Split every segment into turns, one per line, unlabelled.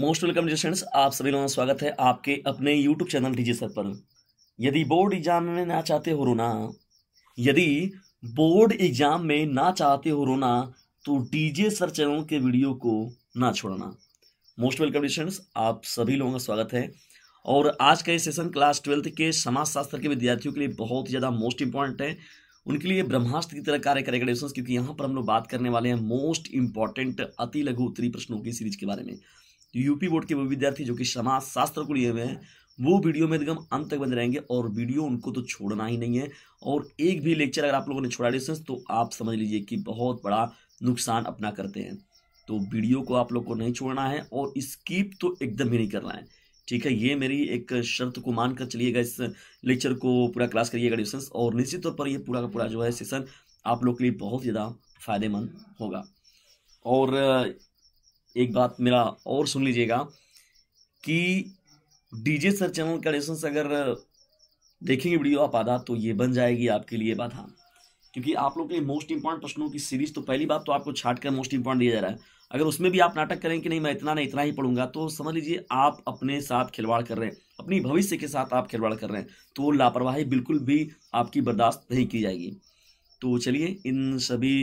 most welcome friends आप सभी लोगों का स्वागत है आपके अपने यूट्यूब चैनल डीजे सर पर यदि बोर्ड एग्जाम में ना चाहते हो रोना यदि बोर्ड एग्जाम में ना चाहते हो रोना तो डीजे सर चैनल के वीडियो को ना छोड़ना मोस्ट वेलकम फ्रेंड्स आप सभी लोगों का स्वागत है और आज का ये सेशन क्लास ट्वेल्थ के समाजशास्त्र के विद्यार्थियों के लिए बहुत ही ज़्यादा मोस्ट इंपॉर्टेंट है उनके लिए ब्रह्मास्त्र की तरह कार्य करेगा क्योंकि यहाँ पर हम लोग बात करने वाले हैं मोस्ट इंपॉर्टेंट अति लघु उत्तरी प्रश्नों की सीरीज के बारे में यूपी बोर्ड के वो विद्यार्थी जो कि समाज शास्त्र को लिए हुए हैं वो वीडियो में एकदम अंत तक बंद रहेंगे और वीडियो उनको तो छोड़ना ही नहीं है और एक भी लेक्चर अगर आप लोगों ने छोड़ा डिस्टेंस तो आप समझ लीजिए कि बहुत बड़ा नुकसान अपना करते हैं तो वीडियो को आप लोग को नहीं छोड़ना है और स्कीप तो एकदम ही नहीं करना है ठीक है ये मेरी एक शर्त को मानकर चलिएगा इस लेक्चर को पूरा क्लास करिएगा डिस्टेंस और निश्चित तौर पर ये पूरा का पूरा जो है सेशन आप लोग के लिए बहुत ज़्यादा फायदेमंद होगा और एक बात मेरा और सुन लीजिएगा कि डीजे सर चैनल कनेक्शन अगर देखेंगे वीडियो आप आधा तो ये बन जाएगी आपके लिए बाधा क्योंकि आप लोग के लिए मोस्ट इंपॉर्टेंट प्रश्नों की सीरीज तो पहली बात तो आपको छाट कर मोस्ट इंपॉर्टेंट दिया जा रहा है अगर उसमें भी आप नाटक करें कि नहीं मैं इतना नहीं इतना ही पढ़ूंगा तो समझ लीजिए आप अपने साथ खिलवाड़ कर रहे हैं अपनी भविष्य के साथ आप खिलवाड़ कर रहे हैं तो लापरवाही बिल्कुल भी आपकी बर्दाश्त नहीं की जाएगी तो चलिए इन सभी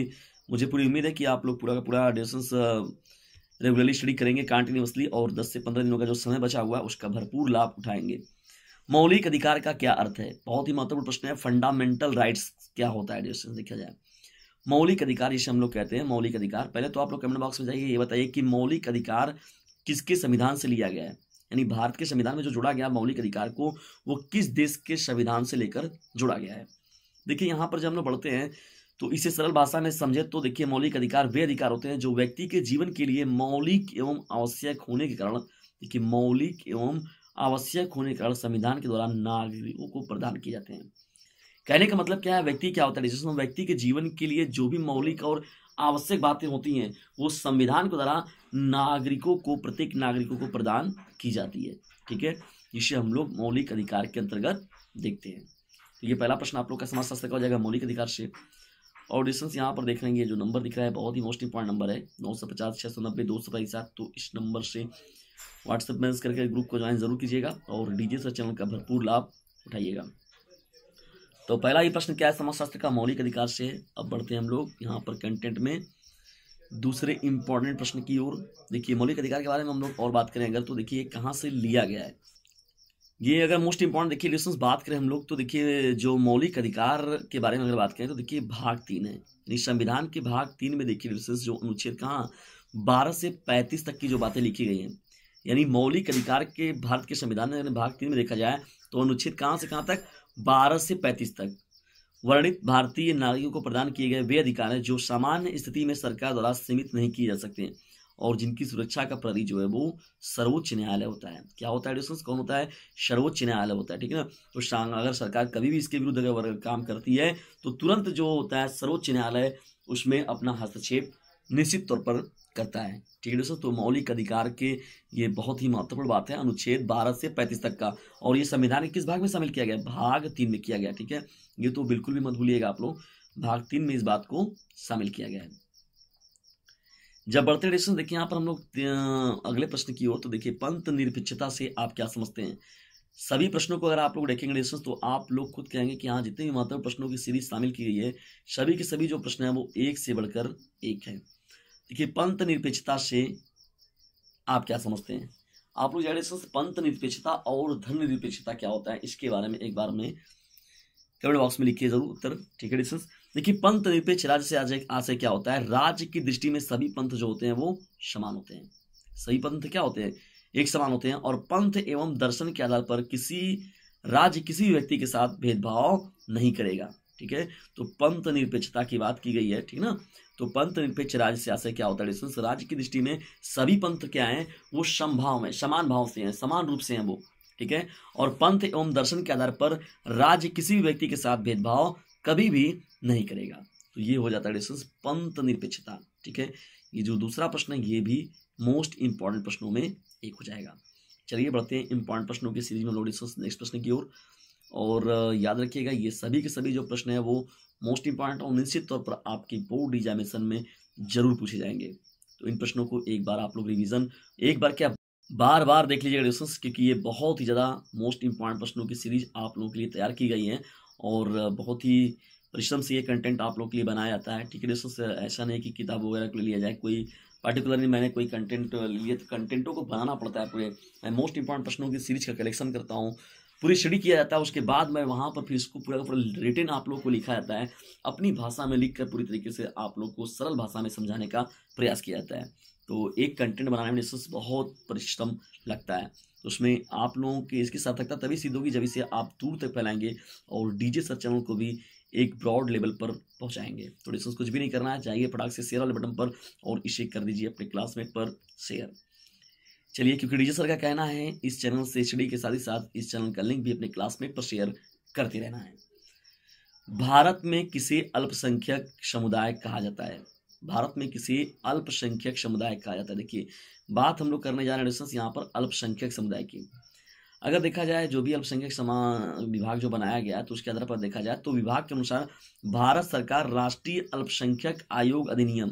मुझे पूरी उम्मीद है कि आप लोग पूरा का पूरा डिस्टेंस रेगुलरली स्टडी करेंगे कंटिन्यूसली और 10 से 15 दिनों का जो समय बचा हुआ है उसका भरपूर लाभ उठाएंगे मौलिक अधिकार का क्या अर्थ है बहुत ही महत्वपूर्ण प्रश्न है फंडामेंटल राइट्स क्या होता है जैसे देखा जाए मौलिक अधिकार जिसे हम लोग कहते हैं मौलिक अधिकार पहले तो आप लोग कमेंट बॉक्स में जाइए ये बताइए कि मौलिक अधिकार किसके संविधान से लिया गया है यानी भारत के संविधान में जो जुड़ा गया मौलिक अधिकार को वो किस देश के संविधान से लेकर जुड़ा गया है देखिए यहाँ पर जब हम लोग बढ़ते हैं तो इसे सरल भाषा में समझे तो देखिए मौलिक अधिकार वे अधिकार होते हैं जो व्यक्ति के जीवन के लिए मौलिक एवं आवश्यक होने के कारण देखिए मौलिक एवं आवश्यक होने के कारण संविधान के द्वारा नागरिकों को प्रदान किए जाते हैं कहने का मतलब क्या है व्यक्ति क्या होता है जिसमें व्यक्ति के जीवन के लिए जो भी मौलिक और आवश्यक बातें होती हैं वो संविधान के द्वारा नागरिकों को प्रत्येक नागरिकों को प्रदान की जाती है ठीक है जिसे हम लोग मौलिक अधिकार के अंतर्गत देखते हैं तो ये पहला प्रश्न आप लोग का समाज शास्त्र का हो जाएगा मौलिक अधिकार से और डिस्टेंस यहाँ पर देख लेंगे जो नंबर दिख रहा है बहुत ही मोस्ट इंपॉर्टेंट नंबर है नौ सौ पचास छः सौ नब्बे दो सौ बाईस सात तो इस नंबर से व्हाट्सएप मैसेज करके ग्रुप को ज्वाइन जरूर कीजिएगा और डीजे सर चैनल का भरपूर लाभ उठाइएगा तो पहला ही प्रश्न क्या है समाजशास्त्र का मौलिक अधिकार से है अब बढ़ते हैं हम लोग यहाँ पर कंटेंट में दूसरे इंपॉर्टेंट प्रश्न की ओर देखिए मौलिक अधिकार के बारे में हम लोग और बात करें अगर तो देखिए कहाँ से लिया गया है ये अगर मोस्ट इंपॉर्टेंट देखिए लिस्टन्स बात करें हम लोग तो देखिए जो मौलिक अधिकार के बारे में अगर बात करें तो देखिए भाग तीन है यानी संविधान के भाग तीन में देखिए लिस्टन्स जो अनुच्छेद कहाँ बारह से पैंतीस तक की जो बातें लिखी गई हैं यानी मौलिक अधिकार के भारत के संविधान में भाग तीन में देखा जाए तो अनुच्छेद कहाँ से कहाँ तक बारह से पैंतीस तक वर्णित भारतीय नागरिकों को प्रदान किए गए वे अधिकार हैं जो सामान्य स्थिति में सरकार द्वारा सीमित नहीं किए जा सकते हैं और जिनकी सुरक्षा का प्रति जो है वो सर्वोच्च न्यायालय होता है क्या होता है डिस्टेंस कौन होता है सर्वोच्च न्यायालय होता है ठीक है ना तो अगर सरकार कभी भी इसके विरुद्ध अगर काम करती है तो तुरंत जो होता है सर्वोच्च न्यायालय उसमें अपना हस्तक्षेप निश्चित तौर पर करता है ठीक है दोस्तों तो मौलिक अधिकार के ये बहुत ही महत्वपूर्ण बात है अनुच्छेद 12 से 35 तक का और ये संविधान किस भाग में शामिल किया गया भाग तीन में किया गया ठीक है ये तो बिल्कुल भी मत भूलिएगा आप लोग भाग तीन में इस बात को शामिल किया गया है जब बढ़ते डिस्टेंस देखिए यहाँ पर हम लोग अगले प्रश्न की ओर तो देखिए पंत निरपेक्षता से आप क्या समझते हैं सभी प्रश्नों को अगर आप लोग देखेंगे डिस्टेंस तो आप लोग खुद कहेंगे कि हाँ जितने भी महत्वपूर्ण प्रश्नों की सीरीज शामिल की गई है सभी के सभी जो प्रश्न हैं वो एक से बढ़कर एक है देखिए पंत निरपेक्षता से आप क्या समझते हैं आप लोग पंत निरपेक्षता और धन निरपेक्षता क्या होता है इसके बारे में एक बार में कमेंट बॉक्स में लिखिए जरूर उत्तर ठीक है डिस्टेंस देखिए पंथ निरपेक्ष राज्य से आज आशय क्या होता है राज्य की दृष्टि में सभी पंथ जो होते हैं वो समान होते हैं सभी पंथ क्या होते हैं एक समान होते हैं और पंथ एवं दर्शन के आधार पर किसी राज्य किसी व्यक्ति के साथ भेदभाव नहीं करेगा ठीक है तो पंथ निरपेक्षता की बात की गई है ठीक ना तो पंथ निरपेक्ष राज्य से आशय क्या होता है डिस्टेंस राज्य की दृष्टि में सभी पंथ क्या है वो समभाव में समान भाव से है समान रूप से है वो ठीक है और पंथ एवं दर्शन के आधार पर राज्य किसी भी व्यक्ति के साथ भेदभाव कभी भी नहीं करेगा तो ये हो जाता है पंत पंथ निरपेक्षता ठीक है ये जो दूसरा प्रश्न है ये भी मोस्ट इंपॉर्टेंट प्रश्नों में एक हो जाएगा चलिए बढ़ते हैं इंपॉर्टेंट प्रश्नों की सीरीज में हम लोग नेक्स्ट प्रश्न की ओर और, और याद रखिएगा ये सभी के सभी जो प्रश्न है वो मोस्ट इंपॉर्टेंट और निश्चित तौर पर आपके बोर्ड एग्जामिनेशन में जरूर पूछे जाएंगे तो इन प्रश्नों को एक बार आप लोग रिविजन एक बार क्या बार बार देख लीजिएगा क्वेश्चन क्योंकि ये बहुत ही ज़्यादा मोस्ट इंपॉर्टेंट प्रश्नों की सीरीज आप लोगों के लिए तैयार की गई है और बहुत ही परिश्रम से ये कंटेंट आप लोग के लिए बनाया जाता है ठीक है दोस्तों ऐसा नहीं कि किताब वगैरह को लिया जाए कोई पर्टिकुलरली मैंने कोई कंटेंट लिए तो कंटेंटों को बनाना पड़ता है पूरे मैं मोस्ट इंपॉर्टेंट प्रश्नों की सीरीज का कलेक्शन करता हूँ पूरी स्टडी किया जाता है उसके बाद मैं वहाँ पर फिर इसको पूरा पूरा रिटर्न आप लोग को लिखा जाता है अपनी भाषा में लिख कर पूरी तरीके से आप लोग को सरल भाषा में समझाने का प्रयास किया जाता है तो एक कंटेंट बनाने में इससे बहुत परिश्रम लगता है तो उसमें आप लोगों के इसकी सार्थकता तभी सिद्ध होगी जब इसे आप दूर तक फैलाएंगे और डीजे सर चैनल को भी एक ब्रॉड लेवल पर पहुंचाएंगे तो डिस्टेंस कुछ भी नहीं करना है चाहिए फटाक से शेयर वाले बटन पर और इसे कर दीजिए अपने क्लासमेट पर शेयर चलिए क्योंकि डीजे सर का कहना है इस चैनल से स्टडी के साथ ही साथ इस चैनल का लिंक भी अपने क्लासमेट पर शेयर करते रहना है भारत में किसे अल्पसंख्यक समुदाय कहा जाता है भारत में किसी अल्पसंख्यक समुदाय कहा जाता है तो देखिए बात हम लोग करने जा रहे हैं यहाँ पर अल्पसंख्यक समुदाय की अगर देखा जाए जो भी अल्पसंख्यक समान विभाग जो बनाया गया तो उसके आधार पर देखा जाए तो विभाग के अनुसार भारत सरकार राष्ट्रीय अल्पसंख्यक आयोग अधिनियम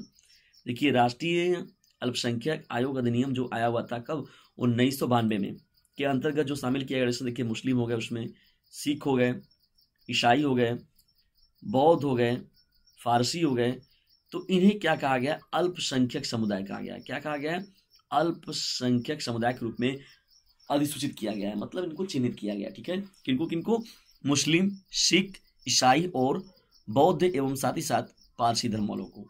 देखिए राष्ट्रीय अल्पसंख्यक आयोग अधिनियम जो आया हुआ था कब उन्नीस सौ बानवे में के अंतर्गत जो शामिल किया गया जैसे देखिए मुस्लिम हो गए उसमें सिख हो गए ईसाई हो गए बौद्ध हो गए फारसी हो गए तो इन्हें क्या कहा गया अल्पसंख्यक समुदाय कहा गया क्या कहा गया अल्पसंख्यक समुदाय के रूप में अधिसूचित किया गया है मतलब इनको चिन्हित किया गया ठीक है किनको किनको मुस्लिम सिख ईसाई और बौद्ध एवं साथ ही साथ पारसी धर्म वालों को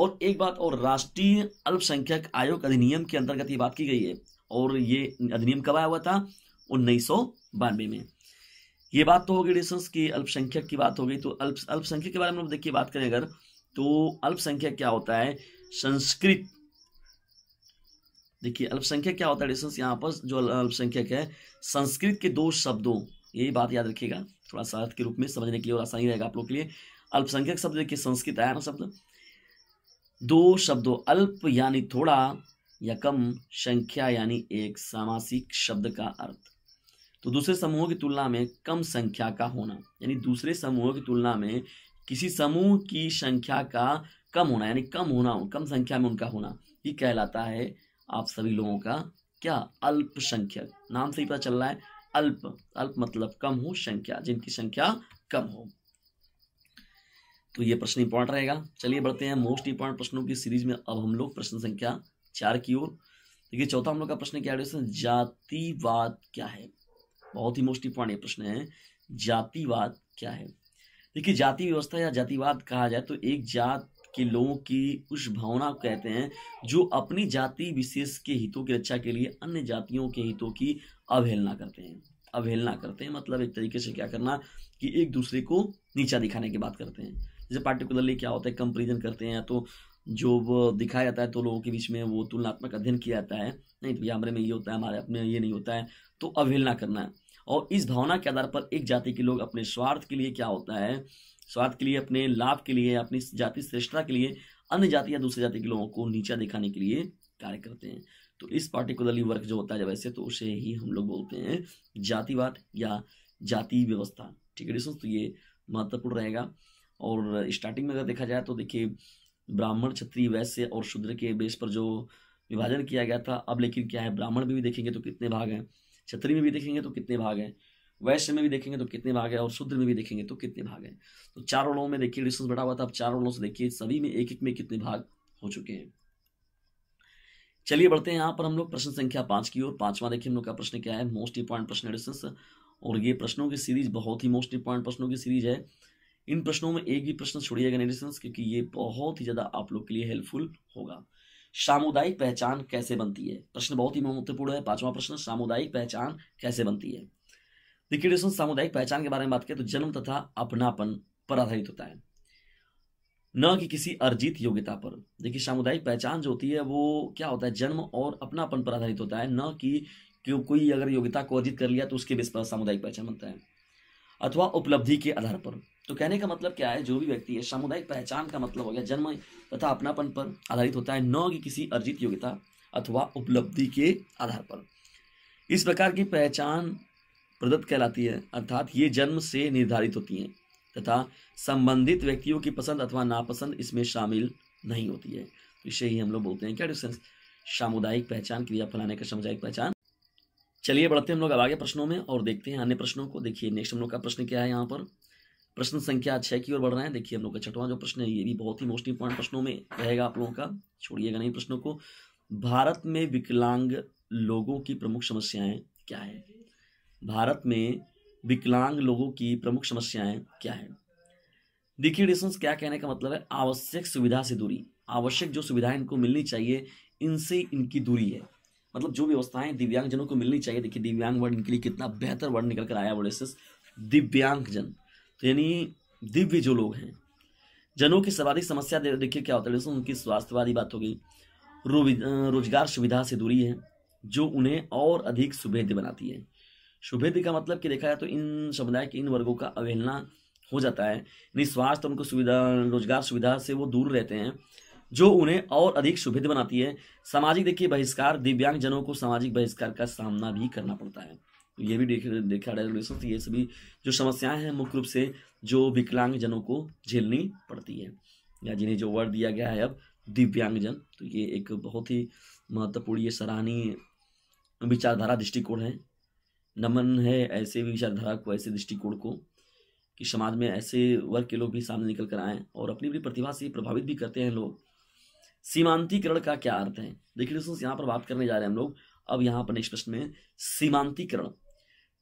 और एक बात और राष्ट्रीय अल्पसंख्यक आयोग अधिनियम के अंतर्गत ये बात की गई है और ये अधिनियम कब आया हुआ था उन्नीस में ये बात तो होगी डिस्टेंस की अल्पसंख्यक की बात हो गई तो अल्प अल्पसंख्यक के बारे में देखिए बात करें अगर तो अल्पसंख्यक क्या होता है संस्कृत देखिए अल्पसंख्यक क्या होता है डिस्टेंस यहाँ पर जो अल्पसंख्यक है संस्कृत के दो शब्दों यही बात याद रखिएगा थोड़ा सा अर्थ के रूप में समझने के लिए और आसानी रहेगा आप लोग के लिए अल्पसंख्यक शब्द देखिए संस्कृत आया ना शब्द दो शब्दों अल्प यानी थोड़ा या कम संख्या यानी एक सामासिक शब्द का अर्थ तो दूसरे समूहों की तुलना में कम संख्या का होना यानी दूसरे समूहों की तुलना में किसी समूह की संख्या का कम होना यानी कम होना कम संख्या में उनका होना ये कहलाता है आप सभी लोगों का क्या अल्पसंख्यक नाम से ही पता चल रहा है अल्प अल्प मतलब कम हो संख्या जिनकी संख्या कम हो तो ये प्रश्न इंपॉर्टेंट रहेगा चलिए बढ़ते हैं मोस्ट इंपॉर्टेंट प्रश्नों की सीरीज में अब हम लोग प्रश्न संख्या चार की ओर देखिए चौथा हम लोग का प्रश्न क्या है जातिवाद क्या है बहुत ही मोस्ट इंपॉर्टेंट प्रश्न है जातिवाद क्या है देखिए जाति व्यवस्था या जातिवाद कहा जाए तो एक जात के लोगों की उस भावना को कहते हैं जो अपनी जाति विशेष के हितों की रक्षा के लिए अन्य जातियों के हितों की अवहेलना करते हैं अवहेलना करते हैं मतलब एक तरीके से क्या करना कि एक दूसरे को नीचा दिखाने की बात करते हैं जैसे पार्टिकुलरली क्या होता है कंपेरिजन करते हैं तो जो दिखाया जाता है तो लोगों के बीच में वो तुलनात्मक अध्ययन किया जाता है नहीं तो हमारे में ये होता है हमारे अपने ये नहीं होता है तो अवहेलना करना और इस भावना के आधार पर एक जाति के लोग अपने स्वार्थ के लिए क्या होता है स्वार्थ के लिए अपने लाभ के लिए अपनी जाति श्रेष्ठता के लिए अन्य जाति या दूसरे जाति के लोगों को नीचा दिखाने के लिए कार्य करते हैं तो इस पार्टिकुलरली वर्क जो होता है वैसे तो उसे ही हम लोग बोलते हैं जातिवाद या जाति व्यवस्था ठीक है तो ये महत्वपूर्ण रहेगा और स्टार्टिंग में अगर देखा जाए तो देखिए ब्राह्मण क्षत्रिय वैश्य और शूद्र के बेस पर जो विभाजन किया गया था अब लेकिन क्या है ब्राह्मण में भी, भी देखेंगे तो कितने भाग हैं क्षत्रिय में भी देखेंगे तो कितने भाग हैं वैश्य में भी देखेंगे तो कितने भाग हैं और शूद्र में भी देखेंगे तो कितने भाग हैं तो चारों लोगों में देखिए डिस्टेंस बढ़ा हुआ था अब चारों लोगों से देखिए सभी में एक एक में कितने भाग हो चुके हैं चलिए बढ़ते हैं यहाँ पर हम लोग प्रश्न संख्या पाँच की ओर पांचवा देखिए हम लोग का प्रश्न क्या है मोस्ट इंपॉर्टेंट प्रश्न डिस्टेंस और ये प्रश्नों की सीरीज बहुत ही मोस्ट इंपॉर्टेंट प्रश्नों की सीरीज है इन प्रश्नों में एक भी प्रश्न छोड़िएगा नहीं डिस्टेंस क्योंकि ये बहुत ही ज़्यादा आप लोग के लिए हेल्पफुल होगा सामुदायिक पहचान कैसे बनती है प्रश्न बहुत ही महत्वपूर्ण है पांचवा प्रश्न सामुदायिक पहचान कैसे बनती है देखिए दोस्तों सामुदायिक पहचान के बारे में बात करें तो जन्म तथा अपनापन पर आधारित होता है न कि किसी अर्जित योग्यता पर देखिए सामुदायिक पहचान जो होती है वो क्या होता है जन्म और अपनापन पर आधारित होता है न कि कोई अगर योग्यता को अर्जित कर लिया तो उसके बेस पर सामुदायिक पहचान बनता है अथवा उपलब्धि के आधार पर तो कहने का मतलब क्या है जो भी व्यक्ति है सामुदायिक पहचान का मतलब हो गया जन्म तथा अपनापन पर आधारित होता है न कि किसी अर्जित योग्यता अथवा उपलब्धि के आधार पर इस प्रकार की पहचान प्रदत्त कहलाती है अर्थात ये जन्म से निर्धारित होती हैं तथा संबंधित व्यक्तियों की पसंद अथवा नापसंद इसमें शामिल नहीं होती है तो इसे ही हम लोग बोलते हैं क्या डिफरेंस सामुदायिक पहचान क्रिया फैलाने का सामुदायिक पहचान चलिए बढ़ते हैं हम लोग अब आगे प्रश्नों में और देखते हैं अन्य प्रश्नों को देखिए नेक्स्ट हम लोग का प्रश्न क्या है यहाँ पर प्रश्न संख्या छः की ओर बढ़ रहे हैं देखिए हम लोग का छठवां जो प्रश्न है ये भी बहुत ही मोस्ट इंपॉर्टेंट प्रश्नों में रहेगा आप लोगों का छोड़िएगा नहीं प्रश्नों को भारत में विकलांग लोगों की प्रमुख समस्याएं क्या है भारत में विकलांग लोगों की प्रमुख समस्याएं क्या है देखिए डिस्टेंस क्या कहने का मतलब है आवश्यक सुविधा से दूरी आवश्यक जो सुविधाएं इनको मिलनी चाहिए इनसे इनकी दूरी है मतलब जो व्यवस्थाएं दिव्यांगजनों को मिलनी चाहिए देखिए दिव्यांग वर्ड इनके लिए कितना बेहतर वर्ड निकल कर आया वर्ड दिव्यांगजन तो यानी दिव्य जो लोग हैं जनों की सर्वाधिक समस्या देखिए क्या होता है दोस्तों उनकी स्वास्थ्यवादी बात हो गई रोजगार सुविधा से दूरी है जो उन्हें और अधिक सुभेद्य बनाती है सुभेद्य का मतलब कि देखा जाए तो इन समुदाय के इन वर्गों का अवहेलना हो जाता है निस्वास्थ्य स्वास्थ्य उनको सुविधा रोजगार सुविधा से वो दूर रहते हैं जो उन्हें और अधिक सुविध बनाती है सामाजिक देखिए बहिष्कार दिव्यांगजनों को सामाजिक बहिष्कार का सामना भी करना पड़ता है तो ये भी देख देखा रेगुलेशन ये सभी जो समस्याएं हैं मुख्य रूप से जो विकलांगजनों को झेलनी पड़ती है या जिन्हें जो वर्ड दिया गया है अब दिव्यांगजन तो ये एक बहुत ही महत्वपूर्ण ये सराहनीय विचारधारा दृष्टिकोण है नमन है ऐसे विचारधारा को ऐसे दृष्टिकोण को कि समाज में ऐसे वर्ग के लोग भी सामने निकल कर आए और अपनी अपनी प्रतिभा से प्रभावित भी करते हैं लोग सीमांतिकरण का क्या अर्थ है देखिए दोस्तों यहाँ पर बात करने जा रहे हैं हम लोग अब यहाँ पर नेक्स्ट प्रश्न में सीमांतिकरण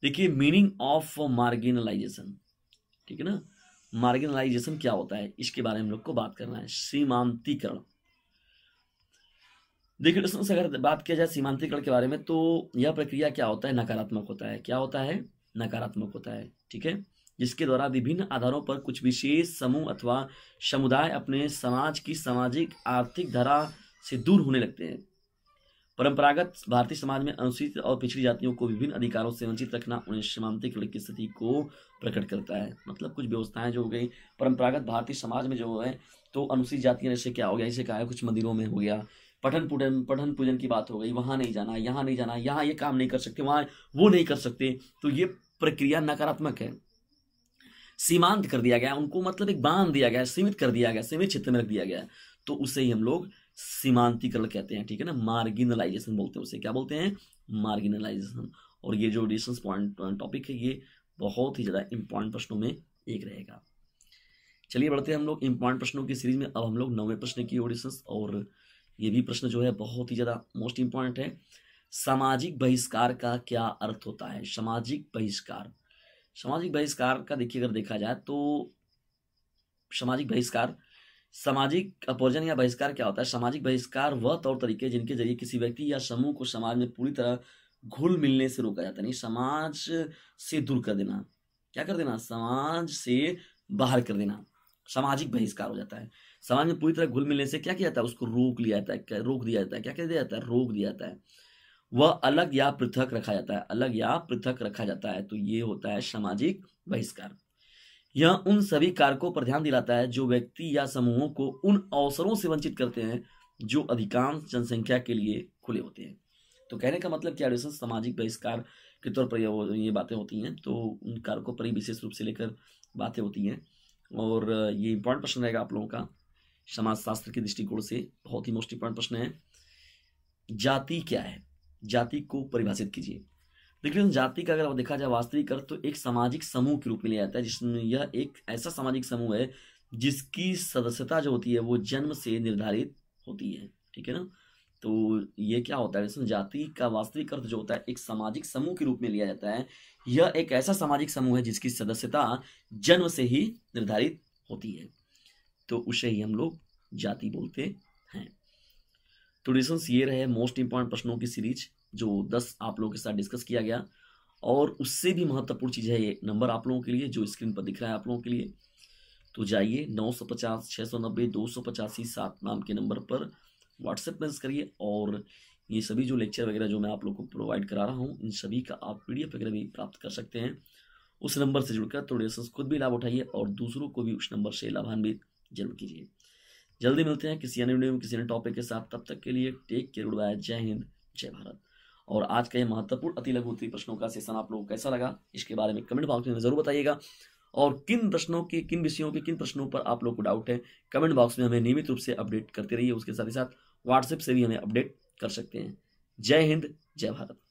देखिए मीनिंग ऑफ मार्गिनलाइजेशन ठीक है ना मार्गिनलाइजेशन क्या होता है इसके बारे में हम लोग को बात करना है सीमांतिकरण देखिए दोस्तों अगर बात किया जाए सीमांतिकरण के बारे में तो यह प्रक्रिया क्या होता है नकारात्मक होता है क्या होता है नकारात्मक होता है ठीक है जिसके द्वारा विभिन्न आधारों पर कुछ विशेष समूह अथवा समुदाय अपने समाज की सामाजिक आर्थिक धारा से दूर होने लगते हैं परंपरागत भारतीय समाज में अनुसूचित और पिछड़ी जातियों को विभिन्न अधिकारों से वंचित रखना उन्हें सीमांतिक की स्थिति को प्रकट करता है मतलब कुछ व्यवस्थाएं जो हो गई परंपरागत भारतीय समाज में जो है तो अनुसूचित जातियां जैसे क्या हो गया जैसे कहा है कुछ मंदिरों में हो गया पठन पूजन पठन पूजन की बात हो गई वहाँ नहीं जाना यहाँ नहीं जाना यहाँ ये काम नहीं कर सकते वहाँ वो नहीं कर सकते तो ये प्रक्रिया नकारात्मक है सीमांत कर दिया गया उनको मतलब एक बांध दिया गया सीमित कर दिया गया सीमित क्षेत्र में रख दिया गया तो उसे ही हम लोग सीमांतिकरण कहते हैं ठीक है ना मार्गिनलाइजेशन बोलते हैं उसे क्या बोलते हैं मार्गिनलाइजेशन और ये जो डिस्टेंस पॉइंट टॉपिक है ये बहुत ही ज़्यादा इंपॉर्टेंट प्रश्नों में एक रहेगा चलिए बढ़ते हैं हम लोग इंपॉर्टेंट प्रश्नों की सीरीज में अब हम लोग नौवें प्रश्न की ओडिशंस और ये भी प्रश्न जो है बहुत ही ज़्यादा मोस्ट इम्पॉर्टेंट है सामाजिक बहिष्कार का क्या अर्थ होता है सामाजिक बहिष्कार सामाजिक बहिष्कार का देखिए अगर देखा जाए तो सामाजिक बहिष्कार सामाजिक अपर्जन या बहिष्कार क्या होता है सामाजिक बहिष्कार वह तौर तरीके जिनके जरिए किसी व्यक्ति या समूह को समाज में पूरी तरह घुल मिलने से रोका जाता है नहीं समाज से दूर कर देना क्या कर देना समाज से बाहर कर देना सामाजिक बहिष्कार हो जाता है समाज में पूरी तरह घुल मिलने से क्या किया जाता है उसको रोक लिया जाता है रोक दिया जाता है क्या कह दिया जाता है रोक दिया जाता है वह अलग या पृथक रखा जाता है अलग या पृथक रखा जाता है तो ये होता है सामाजिक बहिष्कार यह उन सभी कारकों पर ध्यान दिलाता है जो व्यक्ति या समूहों को उन अवसरों से वंचित करते हैं जो अधिकांश जनसंख्या के लिए खुले होते हैं तो कहने का मतलब क्या सामाजिक बहिष्कार के तौर पर ये बातें होती हैं तो उन कारकों पर ही विशेष रूप से लेकर बातें होती हैं और ये इंपॉर्टेंट प्रश्न रहेगा आप लोगों का समाजशास्त्र के दृष्टिकोण से बहुत ही मोस्ट इम्पॉर्टेंट प्रश्न है जाति क्या है जाति को परिभाषित कीजिए देखिए जाति का अगर आप देखा जाए वास्तविक अर्थ तो एक सामाजिक समूह के रूप में लिया जाता है जिसमें यह एक ऐसा सामाजिक समूह है जिसकी सदस्यता जो होती है वो जन्म से निर्धारित होती है ठीक है ना तो ये क्या होता है जाति का वास्तविक अर्थ जो होता है एक सामाजिक समूह के रूप में लिया जाता है यह एक ऐसा सामाजिक समूह है जिसकी सदस्यता जन्म से ही निर्धारित होती है तो उसे ही हम लोग जाति बोलते हैं तो डिस्कस ये रहे मोस्ट इंपॉर्टेंट प्रश्नों की सीरीज जो दस आप लोगों के साथ डिस्कस किया गया और उससे भी महत्वपूर्ण चीज़ है ये नंबर आप लोगों के लिए जो स्क्रीन पर दिख रहा है आप लोगों के लिए तो जाइए नौ सौ पचास छः सौ नब्बे दो सौ पचासी सात नाम के नंबर पर व्हाट्सएप मैसेज करिए और ये सभी जो लेक्चर वगैरह जो मैं आप लोग को प्रोवाइड करा रहा हूँ इन सभी का आप पी वगैरह भी प्राप्त कर सकते हैं उस नंबर से जुड़कर तो खुद भी लाभ उठाइए और दूसरों को भी उस नंबर से लाभान्वित जरूर कीजिए जल्दी मिलते हैं किसी अन्य वीडियो में किसी अन्य टॉपिक के साथ तब तक के लिए टेक केयर गुड बाय जय हिंद जय भारत और आज का ये महत्वपूर्ण अति लघु उत्तरी प्रश्नों का सेशन आप लोगों को कैसा लगा इसके बारे में कमेंट बॉक्स में जरूर बताइएगा और किन प्रश्नों के किन विषयों के किन प्रश्नों पर आप लोग को डाउट है कमेंट बॉक्स में हमें नियमित रूप से अपडेट करते रहिए उसके साथ ही साथ व्हाट्सएप से भी हमें अपडेट कर सकते हैं जय हिंद जय भारत